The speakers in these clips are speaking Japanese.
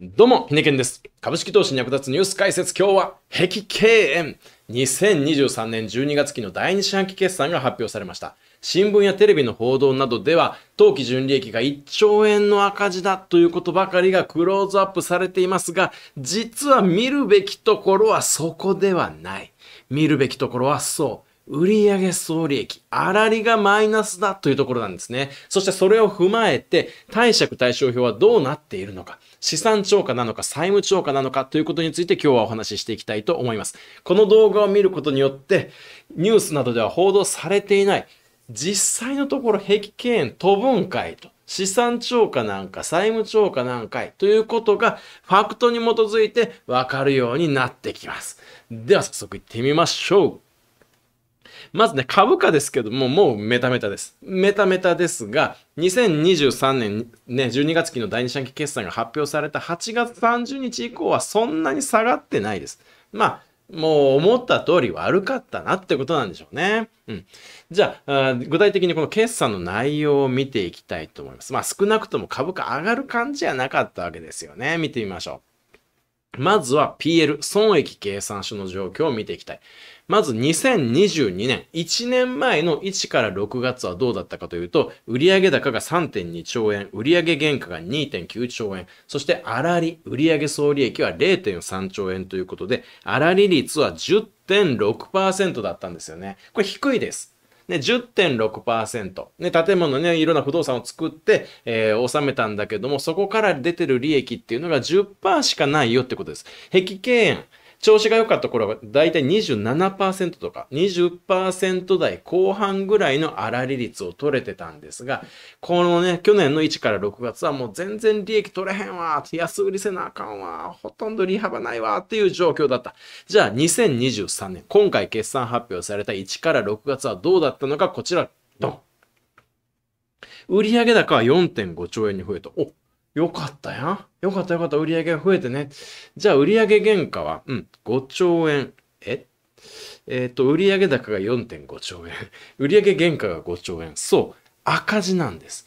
どうも、ひねけんです。株式投資に役立つニュース解説、今日は、碧桂園。2023年12月期の第2四半期決算が発表されました。新聞やテレビの報道などでは、当期純利益が1兆円の赤字だということばかりがクローズアップされていますが、実は見るべきところはそこではない。見るべきところはそう。売上総利益、粗利がマイナスだというところなんですね。そしてそれを踏まえて、貸借対照表はどうなっているのか、資産超過なのか、債務超過なのかということについて今日はお話ししていきたいと思います。この動画を見ることによって、ニュースなどでは報道されていない、実際のところ碧桂園営飛ぶんかいと。資産超過なんか債務超過なんかいということがファクトに基づいてわかるようになってきます。では早速行ってみましょう。まずね、株価ですけども、もうメタメタです。メタメタですが、2023年ね、12月期の第二四半期決算が発表された8月30日以降はそんなに下がってないです。まあ、もう思った通り悪かったなってことなんでしょうね。うん。じゃあ、あ具体的にこの決算の内容を見ていきたいと思います。まあ少なくとも株価上がる感じはなかったわけですよね。見てみましょう。まずは PL、損益計算書の状況を見ていきたい。まず2022年、1年前の1から6月はどうだったかというと、売上高が3.2兆円、売上原価が2.9兆円、そして粗利、売上総利益は0.3兆円ということで、粗利率は10.6%だったんですよね。これ低いです。ね、10.6%。ね、建物ね、いろんな不動産を作って、えー、納めたんだけども、そこから出てる利益っていうのが10%しかないよってことです。碧桂園、調子が良かった頃は大体27%とか20%台後半ぐらいの粗利率を取れてたんですが、このね、去年の1から6月はもう全然利益取れへんわ、安売りせなあかんわ、ほとんど利幅ないわっていう状況だった。じゃあ2023年、今回決算発表された1から6月はどうだったのか、こちら、ドン。売上高は4.5兆円に増えた。お、よかったやん。よかったよかった。売り上げが増えてね。じゃあ、売上原価は、うん、5兆円。ええっ、と、売上高が4.5兆円。売上原価が5兆円。そう、赤字なんです。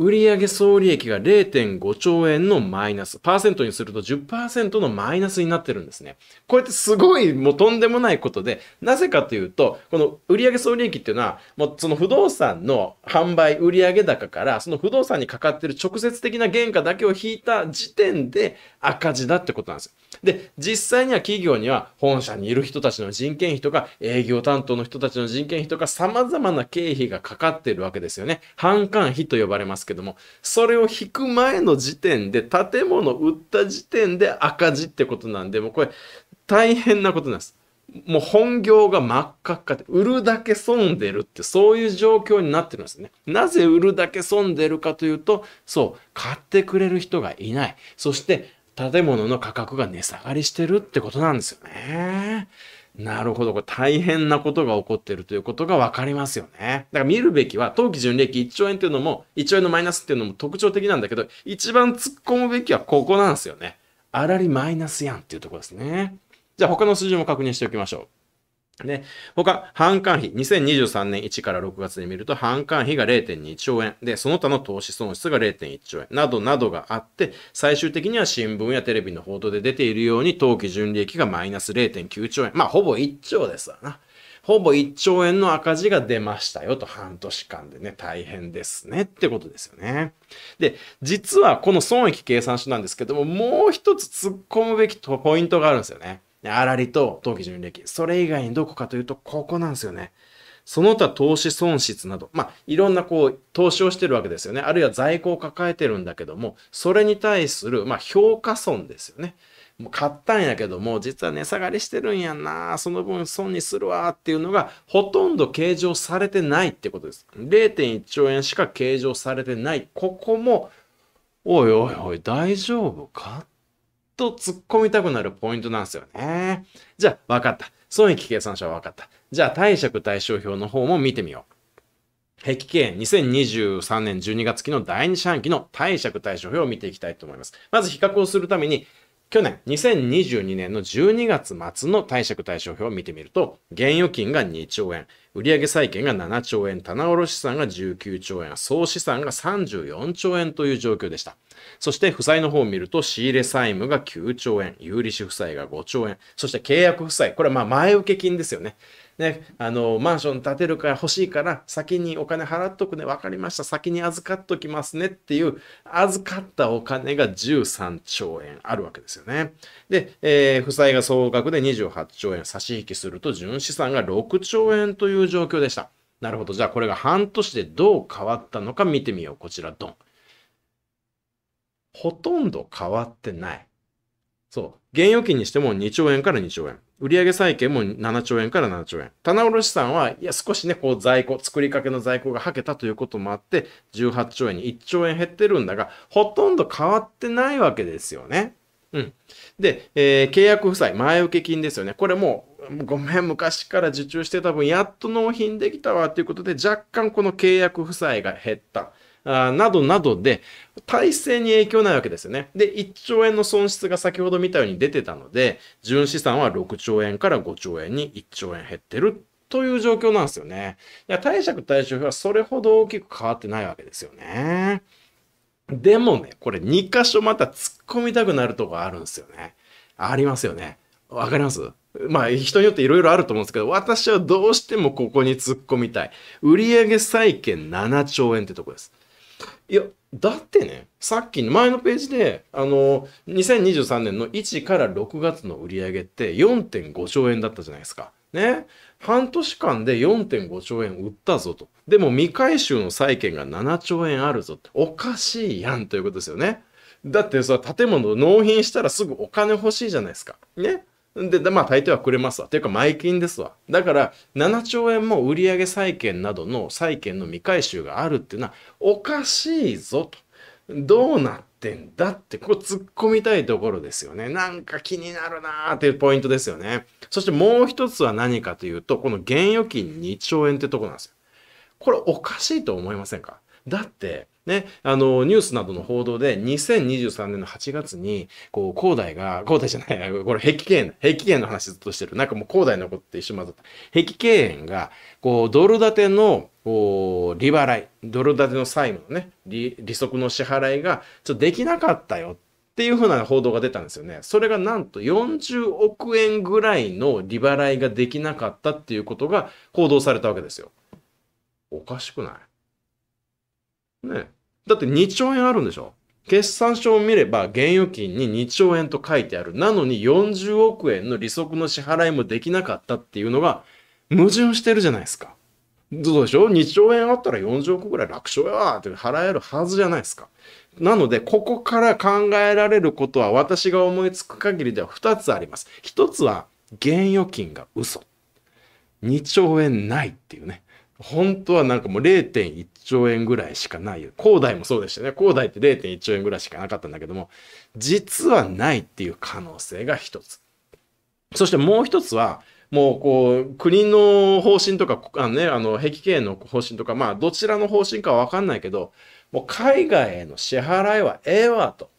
売上総利益が0.5兆円のマイナス、パーセントにすると10%のマイナスになってるんですね。これってすごいもうとんでもないことで、なぜかというと、この売上総利益っていうのは、もうその不動産の販売、売上高から、その不動産にかかってる直接的な原価だけを引いた時点で、赤字だってことなんです。で、実際には企業には本社にいる人たちの人件費とか営業担当の人たちの人件費とか様々な経費がかかってるわけですよね。販管費と呼ばれますけども、それを引く前の時点で建物売った時点で赤字ってことなんで、もうこれ大変なことなんです。もう本業が真っ赤っかで、売るだけ損んでるって、そういう状況になってるんですね。なぜ売るだけ損んでるかというと、そう、買ってくれる人がいない。そして、建物の価格が値下がりしてるってことなんですよね。なるほど。これ大変なことが起こってるということがわかりますよね。だから見るべきは、当期純利益1兆円っていうのも、1兆円のマイナスっていうのも特徴的なんだけど、一番突っ込むべきはここなんですよね。あらりマイナスやんっていうとこですね。じゃあ他の数字も確認しておきましょう。ね。他、販管費。2023年1から6月に見ると、販管費が0.2兆円。で、その他の投資損失が0.1兆円。などなどがあって、最終的には新聞やテレビの報道で出ているように、当期純利益がマイナス0.9兆円。まあ、ほぼ1兆ですわな。ほぼ1兆円の赤字が出ましたよと、半年間でね、大変ですねってことですよね。で、実はこの損益計算書なんですけども、もう一つ突っ込むべきポイントがあるんですよね。あらりと登記純利益。それ以外にどこかというと、ここなんですよね。その他投資損失など、まあ、いろんなこう、投資をしてるわけですよね。あるいは在庫を抱えてるんだけども、それに対する、まあ、評価損ですよね。もう買ったんやけども、実は値下がりしてるんやんな、その分損にするわっていうのが、ほとんど計上されてないってことです。0.1兆円しか計上されてない。ここも、おいおいおい、大丈夫かと突っ込みたくなるポイントなんですよね。じゃあ、分かった。損益計算書は分かった。じゃあ、貸借対照表の方も見てみよう。碧桂園2023年12月期の第2四半期の貸借対照表を見ていきたいと思います。まず比較をするために、去年、2022年の12月末の貸借対照表を見てみると、現預金が2兆円、売上債券が7兆円、棚卸資産が19兆円、総資産が34兆円という状況でした。そして、負債の方を見ると、仕入れ債務が9兆円、有利子負債が5兆円、そして契約負債、これはまあ前受け金ですよね。ね、あの、マンション建てるから欲しいから、先にお金払っとくね、分かりました、先に預かっときますねっていう、預かったお金が13兆円あるわけですよね。で、えー、負債が総額で28兆円、差し引きすると純資産が6兆円という状況でした。なるほど。じゃあこれが半年でどう変わったのか見てみよう。こちら、ドン。ほとんど変わってない。そう。現預金にしても2兆円から2兆円。売上債権も7兆円から7兆円。棚卸資産は、いや、少しね、こう在庫、作りかけの在庫がはけたということもあって、18兆円に1兆円減ってるんだが、ほとんど変わってないわけですよね。うん。で、えー、契約負債、前け金ですよね。これもう、ごめん、昔から受注してた分、やっと納品できたわ、ということで、若干この契約負債が減った。あなどなどで、体制に影響ないわけですよね。で、1兆円の損失が先ほど見たように出てたので、純資産は6兆円から5兆円に1兆円減ってるという状況なんですよね。いや、貸借対照表はそれほど大きく変わってないわけですよね。でもね、これ2箇所また突っ込みたくなるとこあるんですよね。ありますよね。わかりますまあ人によっていろいろあると思うんですけど、私はどうしてもここに突っ込みたい。売上債権7兆円ってとこです。いや、だってね、さっきの前のページで、あの、2023年の1から6月の売り上げって4.5兆円だったじゃないですか。ね。半年間で4.5兆円売ったぞと。でも未回収の債券が7兆円あるぞって。おかしいやんということですよね。だってさ、建物納品したらすぐお金欲しいじゃないですか。ね。で、まあ大抵はくれますわ。というか、前金ですわ。だから、7兆円も売上債権などの債権の未回収があるっていうのは、おかしいぞと。どうなってんだって、ここ突っ込みたいところですよね。なんか気になるなーっていうポイントですよね。そしてもう一つは何かというと、この現預金2兆円ってとこなんですよ。これおかしいと思いませんかだって、ね、あの、ニュースなどの報道で、2023年の8月に、こう、広大が、広大じゃない、これ、碧桂園、碧桂園の話ずっとしてる。なんかもう広大のことって一緒混ざった。壁経園が、こう、ドル建ての、こう、利払い、ドル建ての債務のね、利利息の支払いが、ちょっとできなかったよ。っていう風な報道が出たんですよね。それがなんと40億円ぐらいの利払いができなかったっていうことが報道されたわけですよ。おかしくないね。だって2兆円あるんでしょ決算書を見れば、現預金に2兆円と書いてある。なのに40億円の利息の支払いもできなかったっていうのが、矛盾してるじゃないですか。どうでしょう ?2 兆円あったら40億ぐらい楽勝やわって払えるはずじゃないですか。なので、ここから考えられることは私が思いつく限りでは2つあります。1つは、現預金が嘘。2兆円ないっていうね。本当はなんかもう0.1兆円ぐらいしかない。恒大もそうでしたね。恒大って0.1兆円ぐらいしかなかったんだけども、実はないっていう可能性が一つ。そしてもう一つは、もうこう、国の方針とか、あのね、あの、碧経の方針とか、まあ、どちらの方針かはわかんないけど、もう海外への支払いはええわと。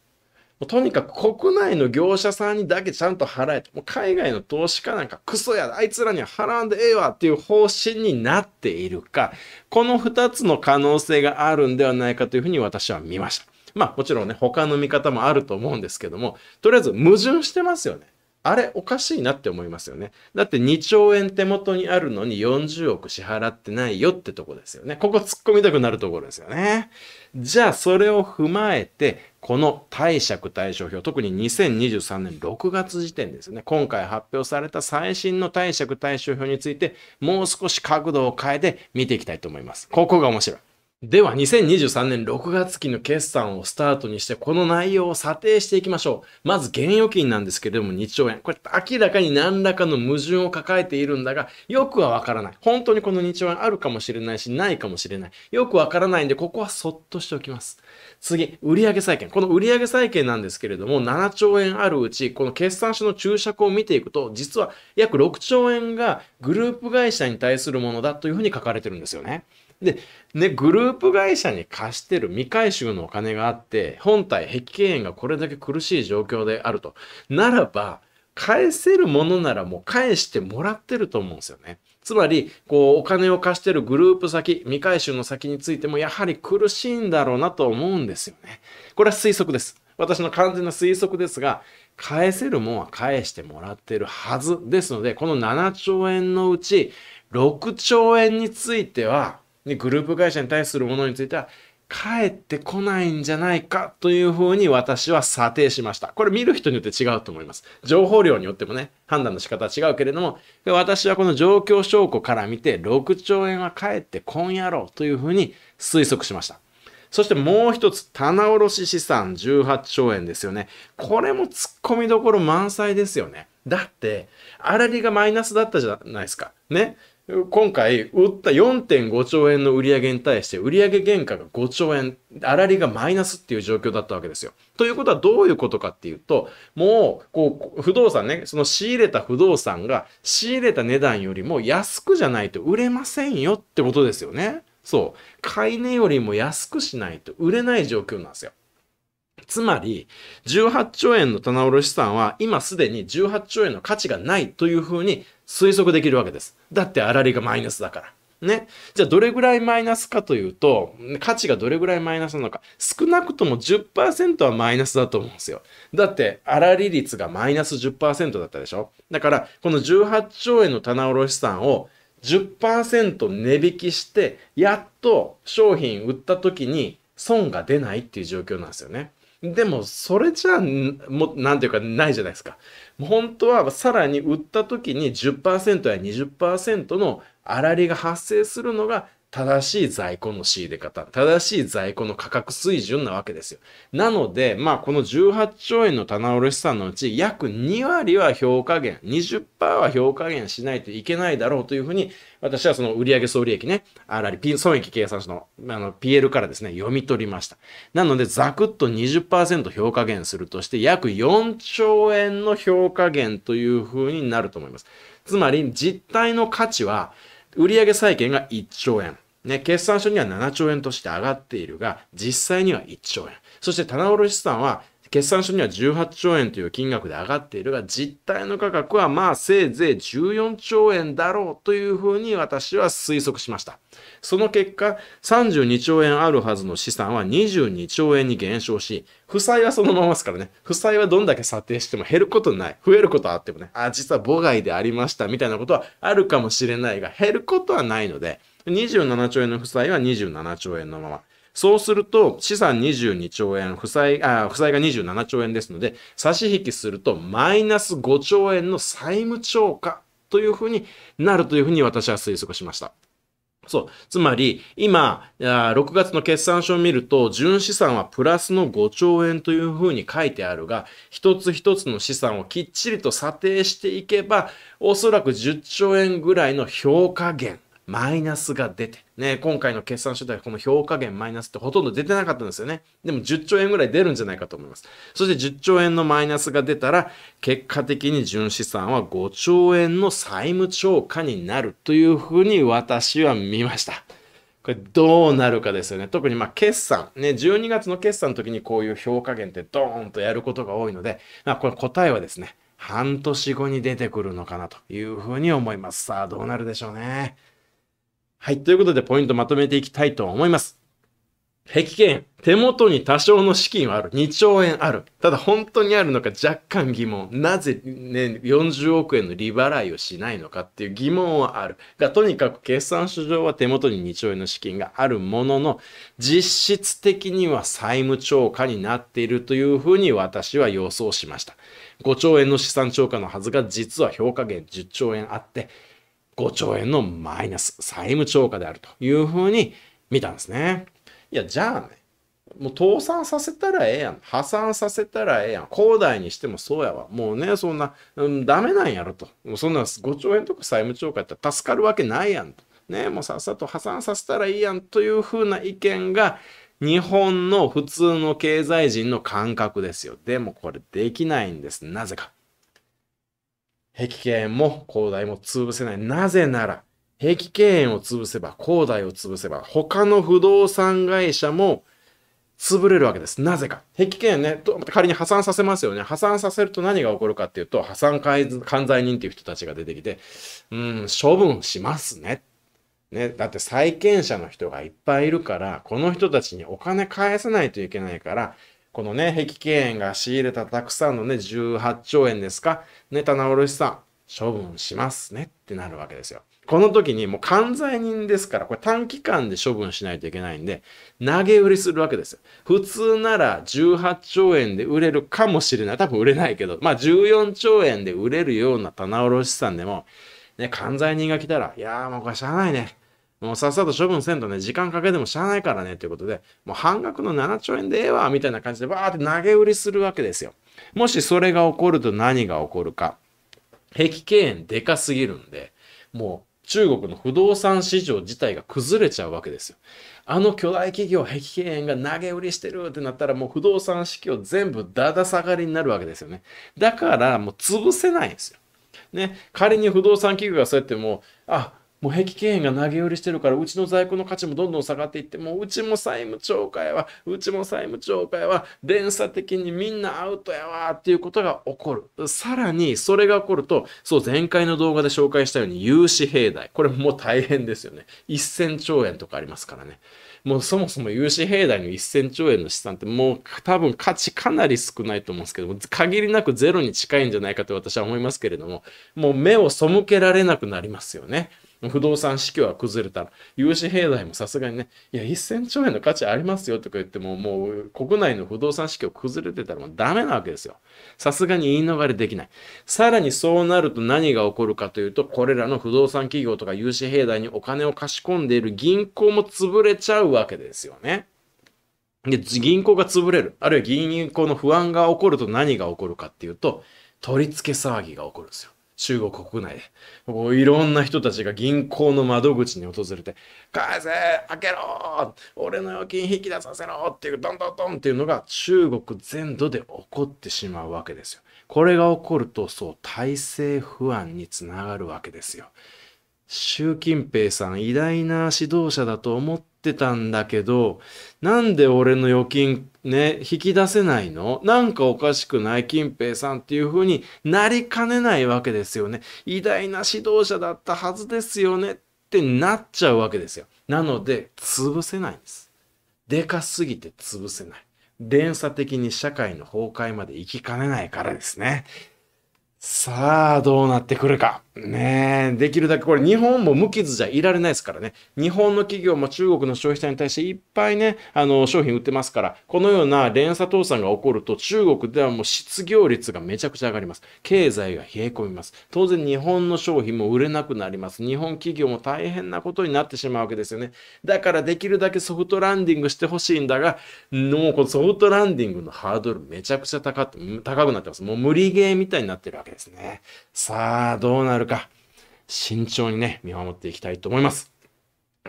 もうとにかく国内の業者さんにだけちゃんと払えと。もう海外の投資家なんかクソや、あいつらには払わんでええわっていう方針になっているか、この二つの可能性があるんではないかというふうに私は見ました。まあもちろんね、他の見方もあると思うんですけども、とりあえず矛盾してますよね。あれおかしいなって思いますよね。だって2兆円手元にあるのに40億支払ってないよってとこですよね。ここ突っ込みたくなるところですよね。じゃあそれを踏まえて、この貸借対照表、特に2023年6月時点ですね。今回発表された最新の貸借対照表について、もう少し角度を変えて見ていきたいと思います。ここが面白い。では、2023年6月期の決算をスタートにして、この内容を査定していきましょう。まず、現預金なんですけれども、2兆円。これ、明らかに何らかの矛盾を抱えているんだが、よくはわからない。本当にこの2兆円あるかもしれないし、ないかもしれない。よくわからないんで、ここはそっとしておきます。次、売上債権。この売上債権なんですけれども、7兆円あるうち、この決算書の注釈を見ていくと、実は約6兆円がグループ会社に対するものだというふうに書かれてるんですよね。で、ね、グループ会社に貸してる未回収のお金があって、本体、碧桂園がこれだけ苦しい状況であると。ならば、返せるものならもう返してもらってると思うんですよね。つまり、こう、お金を貸してるグループ先、未回収の先についてもやはり苦しいんだろうなと思うんですよね。これは推測です。私の完全な推測ですが、返せるもんは返してもらってるはずですので、この7兆円のうち6兆円については、グループ会社に対するものについては、帰ってこないんじゃないかというふうに私は査定しました。これ見る人によって違うと思います。情報量によってもね、判断の仕方は違うけれども、私はこの状況証拠から見て、6兆円は帰ってこんやろうというふうに推測しました。そしてもう一つ、棚卸資産18兆円ですよね。これも突っ込みどころ満載ですよね。だって、粗利がマイナスだったじゃないですか。ね。今回、売った4.5兆円の売上に対して、売上原価が5兆円、あらりがマイナスっていう状況だったわけですよ。ということはどういうことかっていうと、もう、こう、不動産ね、その仕入れた不動産が仕入れた値段よりも安くじゃないと売れませんよってことですよね。そう。買い値よりも安くしないと売れない状況なんですよ。つまり、18兆円の棚卸資産は、今すでに18兆円の価値がないというふうに推測できるわけです。だって、粗利がマイナスだから。ね。じゃあ、どれぐらいマイナスかというと、価値がどれぐらいマイナスなのか。少なくとも10%はマイナスだと思うんですよ。だって、粗利率がマイナス10%だったでしょだから、この18兆円の棚卸資産を10%値引きして、やっと商品売った時に損が出ないっていう状況なんですよね。でも、それじゃあ、も、なんていうか、ないじゃないですか。本当は、さらに売った時に10%や20%の粗利が発生するのが正しい在庫の仕入れ方、正しい在庫の価格水準なわけですよ。なので、まあ、この18兆円の棚卸資産のうち、約2割は評価減、20%は評価減しないといけないだろうというふうに、私はその売上総利益ね、あらり、損益計算書の、あの、PL からですね、読み取りました。なので、ざくっと20%評価減するとして、約4兆円の評価減というふうになると思います。つまり、実体の価値は、売上債権が1兆円。ね、決算書には7兆円として上がっているが、実際には1兆円。そして棚卸資産は決算書には18兆円という金額で上がっているが、実体の価格はまあせいぜい14兆円だろうというふうに私は推測しました。その結果、32兆円あるはずの資産は22兆円に減少し、負債はそのままですからね。負債はどんだけ査定しても減ることない。増えることはあってもね、あ、実は母外でありましたみたいなことはあるかもしれないが、減ることはないので、27兆円の負債は27兆円のまま。そうすると、資産22兆円、負債、あ、負債が27兆円ですので、差し引きすると、マイナス5兆円の債務超過というふうになるというふうに私は推測しました。そう。つまり、今、6月の決算書を見ると、純資産はプラスの5兆円というふうに書いてあるが、一つ一つの資産をきっちりと査定していけば、おそらく10兆円ぐらいの評価減マイナスが出て、ね、今回の決算書ではこの評価減マイナスってほとんど出てなかったんですよね。でも10兆円ぐらい出るんじゃないかと思います。そして10兆円のマイナスが出たら、結果的に純資産は5兆円の債務超過になるというふうに私は見ました。これどうなるかですよね。特にまあ決算、ね、12月の決算の時にこういう評価減ってドーンとやることが多いので、まあ、これ答えはですね、半年後に出てくるのかなというふうに思います。さあ、どうなるでしょうね。はい。ということで、ポイントまとめていきたいと思います。壁権、手元に多少の資金はある。2兆円ある。ただ本当にあるのか若干疑問。なぜね、40億円の利払いをしないのかっていう疑問はある。が、とにかく決算書上は手元に2兆円の資金があるものの、実質的には債務超過になっているというふうに私は予想しました。5兆円の資産超過のはずが実は評価減10兆円あって、5兆円のマイナス、債務超過であるというふうに見たんですね。いや、じゃあね、もう倒産させたらええやん。破産させたらええやん。恒大にしてもそうやわ。もうね、そんな、うん、ダメなんやろと。もうそんな5兆円とか債務超過やったら助かるわけないやんと。ね、もうさっさと破産させたらいいやんというふうな意見が、日本の普通の経済人の感覚ですよ。でもこれできないんです。なぜか。碧桂園も広大も潰せない。なぜなら、碧桂園を潰せば、広大を潰せば、他の不動産会社も潰れるわけです。なぜか。碧桂園ね、仮に破産させますよね。破産させると何が起こるかっていうと、破産犯罪人っていう人たちが出てきて、うん、処分しますね。ね、だって債権者の人がいっぱいいるから、この人たちにお金返さないといけないから、このね、碧桂園が仕入れたたくさんのね、18兆円ですか、ね、棚卸さん、処分しますねってなるわけですよ。この時にもう関西人ですから、これ短期間で処分しないといけないんで、投げ売りするわけですよ。普通なら18兆円で売れるかもしれない。多分売れないけど、まあ14兆円で売れるような棚卸資産でも、ね、関西人が来たら、いやーもうこれしゃあないね。もうさっさと処分せんとね、時間かけてもしゃあないからね、ということで、もう半額の7兆円でええわ、みたいな感じでバーって投げ売りするわけですよ。もしそれが起こると何が起こるか。碧桂園でかすぎるんで、もう中国の不動産市場自体が崩れちゃうわけですよ。あの巨大企業、碧桂園が投げ売りしてるってなったら、もう不動産市況全部だだ下がりになるわけですよね。だから、もう潰せないんですよ。ね、仮に不動産企業がそうやってもう、あ、もう碧桂園が投げ売りしてるから、うちの在庫の価値もどんどん下がっていって、もううちも債務超過やわ、うちも債務超過やわ、連鎖的にみんなアウトやわっていうことが起こる。さらに、それが起こると、そう、前回の動画で紹介したように、融資平台。これもう大変ですよね。1000兆円とかありますからね。もうそもそも融資平台の1000兆円の資産ってもう多分価値かなり少ないと思うんですけども、限りなくゼロに近いんじゃないかと私は思いますけれども、もう目を背けられなくなりますよね。不動産市況が崩れたら、融資平台もさすがにね、いや、1000兆円の価値ありますよとか言っても、もう国内の不動産市況崩れてたらもうダメなわけですよ。さすがに言い逃れできない。さらにそうなると何が起こるかというと、これらの不動産企業とか融資平台にお金を貸し込んでいる銀行も潰れちゃうわけですよね。で、銀行が潰れる。あるいは銀行の不安が起こると何が起こるかっていうと、取り付け騒ぎが起こるんですよ。中国国内で、ういろんな人たちが銀行の窓口に訪れて、返せ開けろ俺の預金引き出させろっていう、どんどんどんっていうのが中国全土で起こってしまうわけですよ。これが起こると、そう、体制不安につながるわけですよ。習近平さん偉大な指導者だと思ってってたんだけど、なんで俺の預金ね、引き出せないのなんかおかしくない金平さんっていう風になりかねないわけですよね。偉大な指導者だったはずですよねってなっちゃうわけですよ。なので、潰せないんです。でかすぎて潰せない。連鎖的に社会の崩壊まで行きかねないからですね。さあ、どうなってくるか。ねえ、できるだけこれ日本も無傷じゃいられないですからね。日本の企業も中国の消費者に対していっぱいね、あの商品売ってますから、このような連鎖倒産が起こると中国ではもう失業率がめちゃくちゃ上がります。経済が冷え込みます。当然日本の商品も売れなくなります。日本企業も大変なことになってしまうわけですよね。だからできるだけソフトランディングしてほしいんだが、もうこのソフトランディングのハードルめちゃくちゃ高くなってます。もう無理ゲーみたいになってるわけですね。さあ、どうなるるか、慎重にね、見守っていきたいと思います。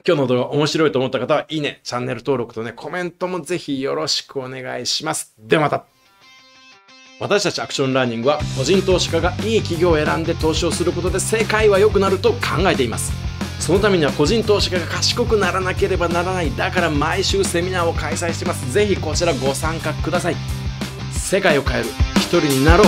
今日の動画面白いと思った方は、いいね、チャンネル登録とね、コメントもぜひよろしくお願いします。ではまた私たちアクションラーニングは個人投資家がいい企業を選んで投資をすることで世界は良くなると考えていますそのためには個人投資家が賢くならなければならないだから毎週セミナーを開催してますぜひこちらご参加ください世界を変える一人になろう